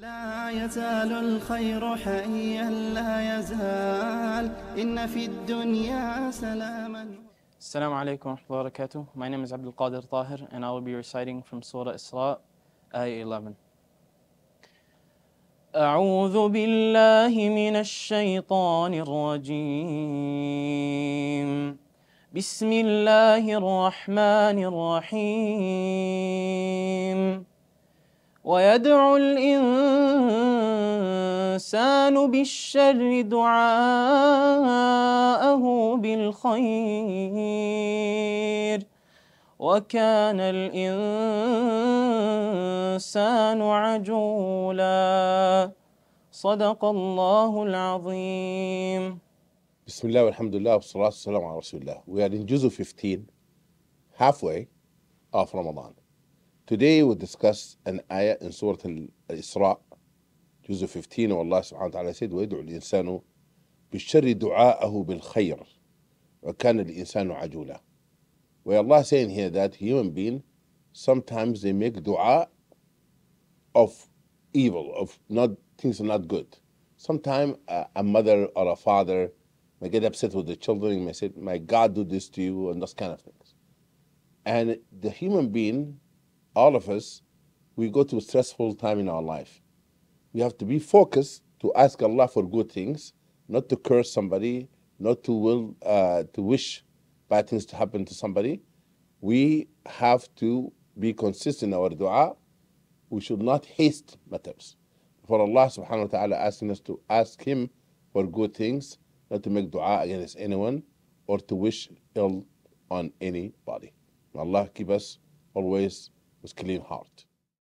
لا يزال الخير حيا لا يزال إن في الدنيا سلاما السلام عليكم ورحمة الله وبركاته My name is Abdul Qadir Tahir and I will be reciting from Surah Isra, Ayah آية 11. أعوذ بالله من الشيطان الرجيم بسم الله الرحمن الرحيم ويدعو الإنسان بالشر دعاءه بالخير وكان الإنسان عجولا صدق الله العظيم بسم الله والحمد لله والصلاة والسلام على رسول الله We are in Juzu 15 halfway of Ramadan Today we will discuss an ayah in Surah Al-Isra, Juzul 15, where Allah subhanahu wa ta'ala said, وَيَدْعُ الْإِنسَانُ بِالشَّرِّ دُعَاءَهُ بِالْخَيْرِ وَكَانَ الْإِنسَانُ عَجُولًا Where Allah saying here that human being, sometimes they make dua of evil, of not things are not good. Sometimes a, a mother or a father may get upset with the children, may say, my God do this to you, and those kind of things. And the human being all of us, we go through stressful time in our life. We have to be focused to ask Allah for good things, not to curse somebody, not to will uh, to wish bad things to happen to somebody. We have to be consistent in our dua. We should not haste matters. For Allah subhanahu wa ta'ala asking us to ask Him for good things, not to make dua against anyone or to wish ill on anybody. Allah keep us always with clean heart.